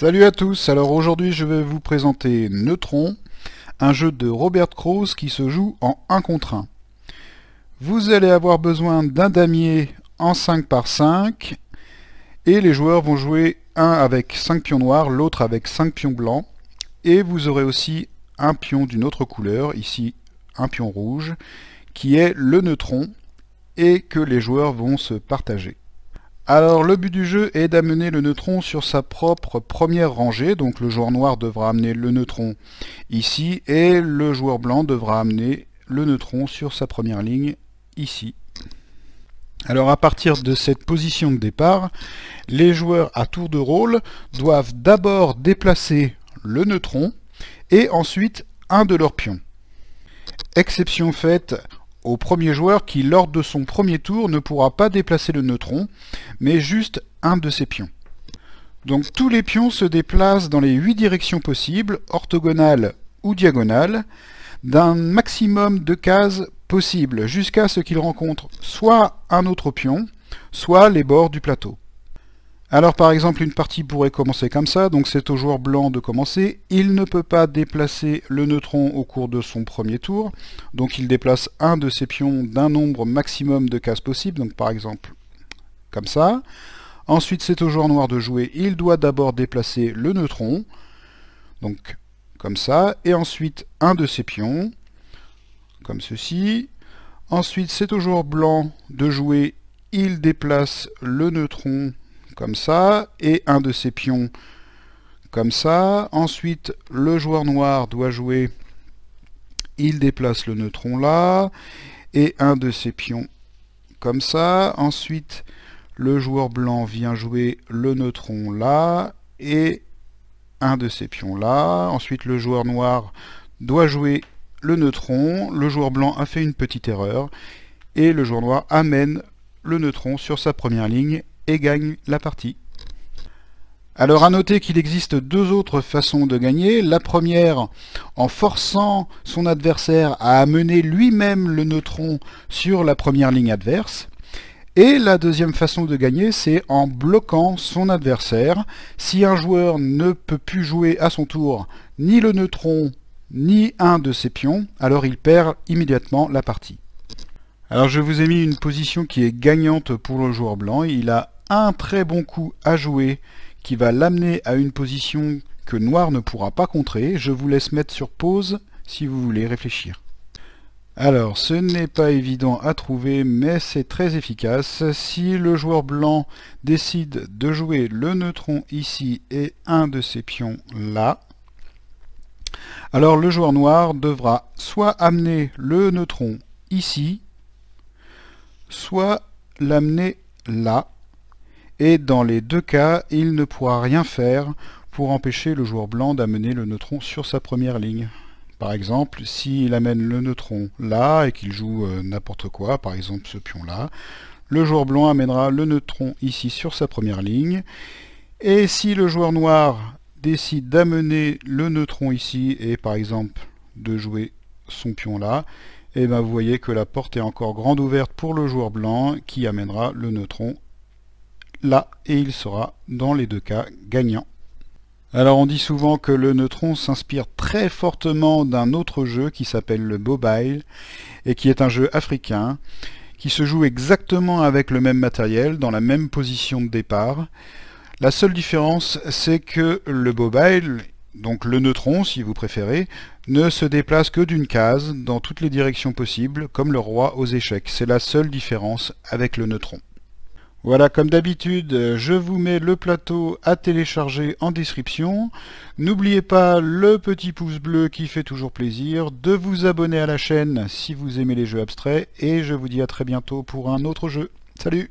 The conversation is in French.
Salut à tous, alors aujourd'hui je vais vous présenter Neutron, un jeu de Robert Krause qui se joue en 1 contre 1. Vous allez avoir besoin d'un damier en 5 par 5 et les joueurs vont jouer un avec 5 pions noirs, l'autre avec 5 pions blancs et vous aurez aussi un pion d'une autre couleur, ici un pion rouge, qui est le neutron et que les joueurs vont se partager. Alors le but du jeu est d'amener le neutron sur sa propre première rangée, donc le joueur noir devra amener le neutron ici, et le joueur blanc devra amener le neutron sur sa première ligne ici. Alors à partir de cette position de départ, les joueurs à tour de rôle doivent d'abord déplacer le neutron et ensuite un de leurs pions. Exception faite au premier joueur qui, lors de son premier tour, ne pourra pas déplacer le neutron, mais juste un de ses pions. Donc tous les pions se déplacent dans les 8 directions possibles, orthogonales ou diagonales, d'un maximum de cases possibles, jusqu'à ce qu'ils rencontrent soit un autre pion, soit les bords du plateau. Alors par exemple une partie pourrait commencer comme ça, donc c'est au joueur blanc de commencer. Il ne peut pas déplacer le neutron au cours de son premier tour, donc il déplace un de ses pions d'un nombre maximum de cases possibles. donc par exemple comme ça. Ensuite c'est au joueur noir de jouer, il doit d'abord déplacer le neutron, donc comme ça, et ensuite un de ses pions, comme ceci. Ensuite c'est au joueur blanc de jouer, il déplace le neutron comme ça, et un de ses pions comme ça. Ensuite, le joueur noir doit jouer, il déplace le neutron là, et un de ses pions comme ça. Ensuite, le joueur blanc vient jouer le neutron là, et un de ses pions là. Ensuite, le joueur noir doit jouer le neutron, le joueur blanc a fait une petite erreur, et le joueur noir amène le neutron sur sa première ligne et gagne la partie. Alors à noter qu'il existe deux autres façons de gagner. La première, en forçant son adversaire à amener lui-même le neutron sur la première ligne adverse. Et la deuxième façon de gagner, c'est en bloquant son adversaire. Si un joueur ne peut plus jouer à son tour ni le neutron, ni un de ses pions, alors il perd immédiatement la partie. Alors je vous ai mis une position qui est gagnante pour le joueur blanc. Il a un très bon coup à jouer qui va l'amener à une position que noir ne pourra pas contrer. Je vous laisse mettre sur pause si vous voulez réfléchir. Alors, ce n'est pas évident à trouver, mais c'est très efficace. Si le joueur blanc décide de jouer le neutron ici et un de ses pions là, alors le joueur noir devra soit amener le neutron ici, soit l'amener là, et dans les deux cas, il ne pourra rien faire pour empêcher le joueur blanc d'amener le neutron sur sa première ligne. Par exemple, s'il amène le neutron là et qu'il joue euh, n'importe quoi, par exemple ce pion là, le joueur blanc amènera le neutron ici sur sa première ligne, et si le joueur noir décide d'amener le neutron ici et par exemple de jouer son pion là, et eh bien vous voyez que la porte est encore grande ouverte pour le joueur blanc qui amènera le neutron là et il sera dans les deux cas gagnant. Alors on dit souvent que le neutron s'inspire très fortement d'un autre jeu qui s'appelle le Bobile, et qui est un jeu africain qui se joue exactement avec le même matériel, dans la même position de départ. La seule différence c'est que le Bobile donc le neutron si vous préférez, ne se déplace que d'une case dans toutes les directions possibles, comme le roi aux échecs. C'est la seule différence avec le neutron. Voilà, comme d'habitude, je vous mets le plateau à télécharger en description. N'oubliez pas le petit pouce bleu qui fait toujours plaisir, de vous abonner à la chaîne si vous aimez les jeux abstraits, et je vous dis à très bientôt pour un autre jeu. Salut